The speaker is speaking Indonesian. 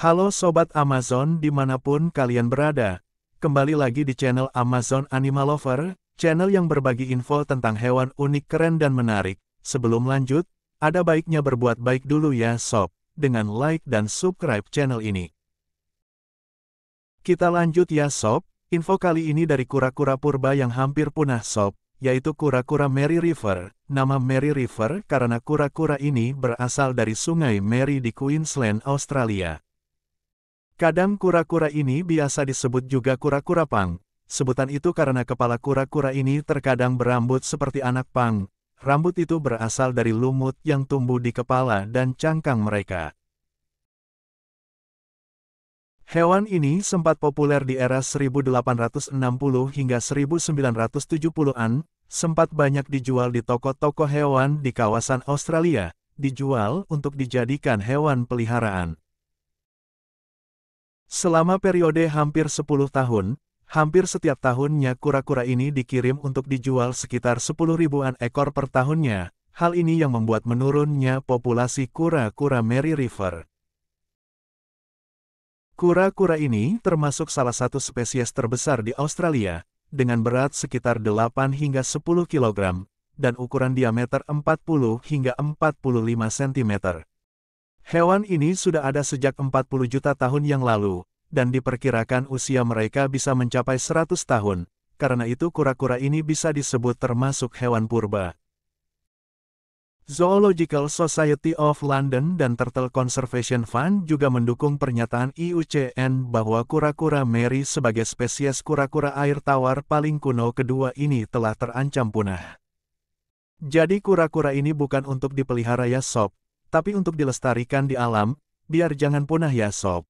Halo Sobat Amazon dimanapun kalian berada, kembali lagi di channel Amazon Animal Lover, channel yang berbagi info tentang hewan unik keren dan menarik. Sebelum lanjut, ada baiknya berbuat baik dulu ya Sob, dengan like dan subscribe channel ini. Kita lanjut ya Sob, info kali ini dari kura-kura purba yang hampir punah Sob, yaitu kura-kura Mary River. Nama Mary River karena kura-kura ini berasal dari sungai Mary di Queensland, Australia. Kadang kura-kura ini biasa disebut juga kura-kura pang. Sebutan itu karena kepala kura-kura ini terkadang berambut seperti anak pang. Rambut itu berasal dari lumut yang tumbuh di kepala dan cangkang mereka. Hewan ini sempat populer di era 1860 hingga 1970-an, sempat banyak dijual di toko-toko hewan di kawasan Australia, dijual untuk dijadikan hewan peliharaan. Selama periode hampir 10 tahun, hampir setiap tahunnya kura-kura ini dikirim untuk dijual sekitar 10 ribuan ekor per tahunnya, hal ini yang membuat menurunnya populasi kura-kura Mary River. Kura-kura ini termasuk salah satu spesies terbesar di Australia, dengan berat sekitar 8 hingga 10 kg, dan ukuran diameter 40 hingga 45 cm. Hewan ini sudah ada sejak 40 juta tahun yang lalu, dan diperkirakan usia mereka bisa mencapai 100 tahun, karena itu kura-kura ini bisa disebut termasuk hewan purba. Zoological Society of London dan Turtle Conservation Fund juga mendukung pernyataan IUCN bahwa kura-kura Mary sebagai spesies kura-kura air tawar paling kuno kedua ini telah terancam punah. Jadi kura-kura ini bukan untuk dipelihara ya sob, tapi untuk dilestarikan di alam, biar jangan punah ya sob.